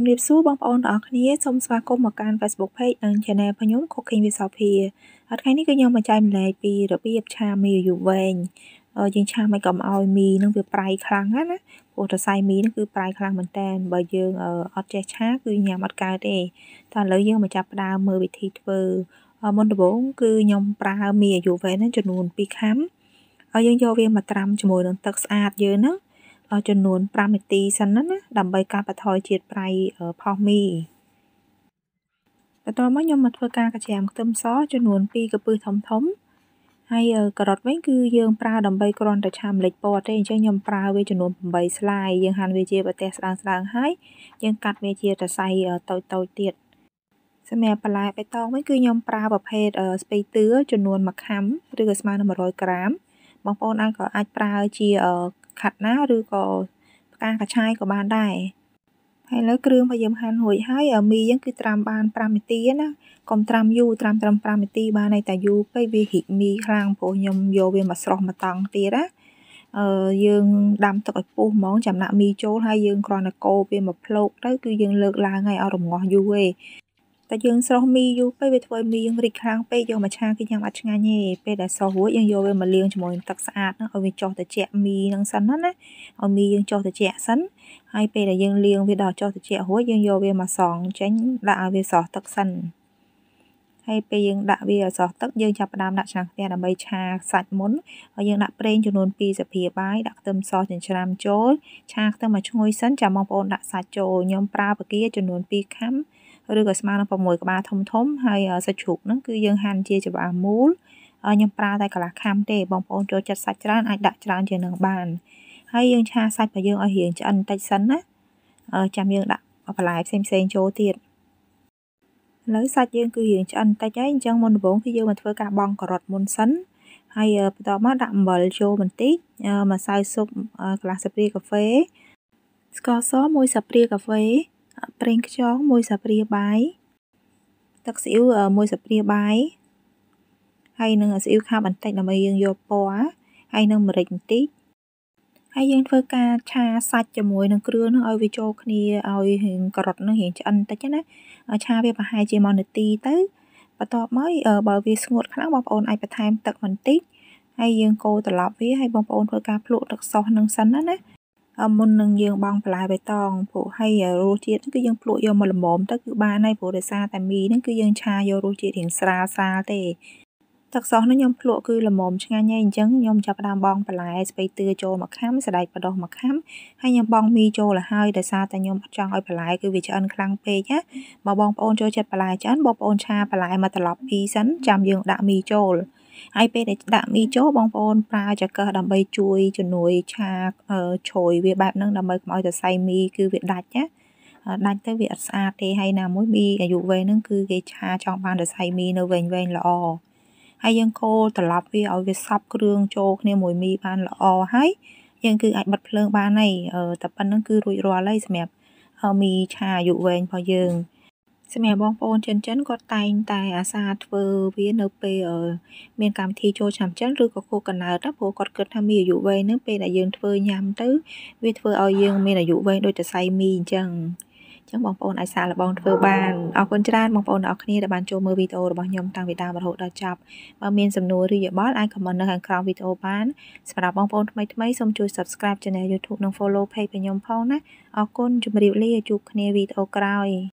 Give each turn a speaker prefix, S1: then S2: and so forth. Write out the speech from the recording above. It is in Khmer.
S1: ជំរាបសួរបងប្អូនទាំងអស់គ្នាសូមស្វាគមន៍មកកាន់ Facebook Page និង Channel ខ្ញុំ Cooking with Sophia ថ្ងៃនេះគឺខ្ញុំមកចែកម្លែកពីរបៀបឆាមីរយូរវែងយើងឆាមិនក៏មកឲ្យមីនឹងវាប្រៃខ្លាំងណាណាព្រោះសរសៃមីនឹងគឺប្រៃខ្លាំងមែនតើបើយើងអត់ចេះឆាគឺញ៉ាំអត់កើតទេតែឥឡូវយើងមកចាប់ផ្ដើមមើលវិធីធ្វើមុនដំបូងគឺខ្ញុំប្រើមីរយូរវែងហ្នឹងចំនួន2ខាំហើយយើងយកវាមកត្រាំជាមួយនឹងទឹកស្អាតយើងហ្នឹងចំនួន5នាទីសិនណាណាដើម្បីកាត់បន្ថយជាតិប្រៃផុសមីបន្ទាប់មកខ្ញុំមកធ្វើការកាច្រាមខ្ទឹមសចំនួន2កំពឹសធំធំហើយការ៉ុតវិញគឺយើងប្រើដើម្បីគ្រាន់តែឆាម្លេចពណ៌ទេអញ្ចឹងខ្ញុំប្រើវាចំនួន8ស្លាយយើងហាន់វាជាប្រទេសស្ដើងស្ដើងហើយយើងកាត់វាជាតសៃតូចតូចទៀតសម្រាប់បន្លែបៃតងវិញគឺខ្ញុំប្រើប្រភេទស្ពៃតឿចំនួន1ខាំឬក៏ស្មើនឹង100ក្រាមបងប្អូនអាចក៏អាចប្រើជាខាត់ណាឬក៏ផ្កាកឆាយក៏បានដែរហើយឥឡូវគ្រឿងរបស់យើងហាន់រួចហើយមីយើងគឺត្រាំបាន5នាទីណាកុំត្រាំយូរត្រាំត្រឹម5នាទីបានតែយូរពេកវារីកមីខ្លាំងព្រោះខ្ញុំយកវាមកស្រស់មកតង់ទៀតណាអឺយើងដាំទឹកឲ្យពុះហ្មងចំណាក់មីចូលហើយយើងគ្រាន់តែកូរវាមកផ្លោកទៅគឺយើងលើកឡើងហើយអត់រងាស់យូរទេតែយើងស្រុះមីយូរពេកវាធ្វើឲ្យមីយើងរីកខ្លាំងពេកយកមកឆាគឺញ៉ាំអត់ឆ្ងាញ់ទេពេលដែលស្រុះរួចយើងយកវាមកលាងជាមួយនឹងទឹកស្អាតហ្នឹងឲ្យវាចុះត្រជាក់មីហ្នឹងសិនណាណាឲ្យមីយើងចុះត្រជាក់សិនហើយពេលដែលយើងលាងវាដល់ចុះត្រជាក់រួចយើងយកវាមកសង់ចេញដាក់ឲ្យវាស្រស់ទឹកសិនហើយពេលយើងដាក់វាឲ្យស្រស់ទឹកយើងចាប់ផ្ដើមដាក់ឆ្នាំងខ្ទះដើម្បីឆាសាច់មុនហើយយើងដាក់ប្រេងចំនួន2ស្លាបព្រាបាយដាក់ខ្ទឹមសចិញ្ច្រាំចូលឆាខ្ទឹមឲ្យឈ្ងុយសិនចាំបងប្អូនដាក់សាច់ចូលខ្ញុំប្រើបកាចំនួន2ខាំឬក៏ស្មើនឹង6ក្បាលធំធំហើយសាច់ជ្រូកហ្នឹងគឺយើងហាន់ជាច្បារមូលខ្ញុំប្រើតែកន្លះខាំទេបងប្អូនចូលចិត្តសាច់ច្រើនអាចដាក់ច្រើនជាងនឹងបានហើយយើងឆាសាច់របស់យើងឲ្យរាងឆ្អិនបន្តិចសិនណាចាំយើងដាក់បន្លែផ្សេងផ្សេងចូលទៀតឥឡូវសាច់យើងគឺរាងឆ្អិនបន្តិចហើយអញ្ចឹងមុនដំបូងគឺយើងមកធ្វើការបង់ការ៉ុតមុនសិនហើយបន្ទាប់មកដាក់អំបិលចូលបន្តិចម្សៅស៊ុបកន្លះស្លាបព្រាកាហ្វេស្ករស1ស្លាបព្រាកាហ្វេប្រេងខ្យង1ស្លាបព្រាបាយទឹកស៊ីអ៊ីវ1ស្លាបព្រាបាយហើយនឹងស៊ីអ៊ីវខាវបន្តិចដើម្បីយើងយកពណ៌ហើយនឹងម្រេចបន្តិចហើយយើងធ្វើការឆាសាច់ជាមួយនឹងគ្រឿងនឹងឲ្យវាចូលគ្នាឲ្យរៀងការ៉ុតនឹងរៀងឆ្អិនបន្តិចណាឆាវាប្រហែលជា1នាទីទៅបន្ទាប់មកបើវាស្ងួតខ្លាំងបងប្អូនអាចបន្ថែមទឹកបន្តិចហើយយើងកូរត្រឡប់វាហើយបងប្អូនធ្វើការភ្លក់ទឹកសោះនឹងសិនណាណាមុននឹងយើងបង់បន្លែបៃតងព្រោះហើយរសជាតិគឺយើងភ្លក់យកមកល្មមទៅគឺបានហើយព្រោះដោយសារតែមីហ្នឹងគឺយើងឆាយករសជាតិរៀងស្រាលស្រាលទេទឹកសោសនេះខ្ញុំភ្លក់គឺល្មមឆ្ងាញ់ហើយអញ្ចឹងខ្ញុំចាប់ផ្ដើមបង់បន្លែស្ពៃតឿចូលមួយខាំសដែកបដោះមួយខាំហើយខ្ញុំបង់មីចូលទៅហើយដោយសារតែខ្ញុំអត់ចង់ឲ្យបន្លែគឺវាឆ្អិនខ្លាំងពេកណាបើបងប្អូនចូលចិត្តបន្លែឆ្អិនបងប្អូនឆាបន្លែមកត្រឡប់ពីសិនចាំយើងដាក់មីចូលហើយពេលដែលដាក់មីចូលបងប្អូនប្រើចង្កឹះដើម្បីជួយជំនួយឆាជ្រោយវាបែបហ្នឹងដើម្បីកុំឲ្យសរសៃមីគឺវាដាច់ណាដាច់ទៅវាអត់ស្អាតទេហើយណាមួយមីអាយុវែងហ្នឹងគឺគេឆាចង់បានសរសៃមីនៅវែងវែងល្អហើយយើងកូរត្រឡប់វាឲ្យវាសប់គ្រឿងចូលគ្នាមួយមីបានល្អហើយយើងគឺអាចបិទភ្លើងបានហើយតែប៉ុណ្្នឹងគឺរួចរាល់ហើយសម្រាប់មីឆាអាយុវែងរបស់យើងសម្រាប់បងប្អូនចិនចិនគាត់តែងតែអាសាធ្វើវានៅពេលមានកម្មវិធីចូលឆ្នាំចិនឬក៏ខួបកណ្ដើតព្រោះគាត់គិតថាមានអាយុវែងនឹងពេលដែលយើងធ្វើញ៉ាំទៅវាធ្វើឲ្យយើងមានអាយុវែងដូចតែសៃមីអញ្ចឹងចឹងបងប្អូនអាចសាកល្បងធ្វើបានអរគុណច្រើនបងប្អូនទាំងអស់គ្នាដែលបានចូលមើលវីដេអូរបស់ខ្ញុំតាំងពីដើមរហូតដល់ចប់បើមានសំណួរឬយោបល់អាច comment នៅខាងក្រោមវីដេអូបានសម្រាប់បងប្អូនថ្មីថ្មីសូមជួយ subscribe channel YouTube និង follow page របស់ខ្ញុំផងណាអរគុណជម្រាបលាជួបគ្នាវីដេអូក្រោយ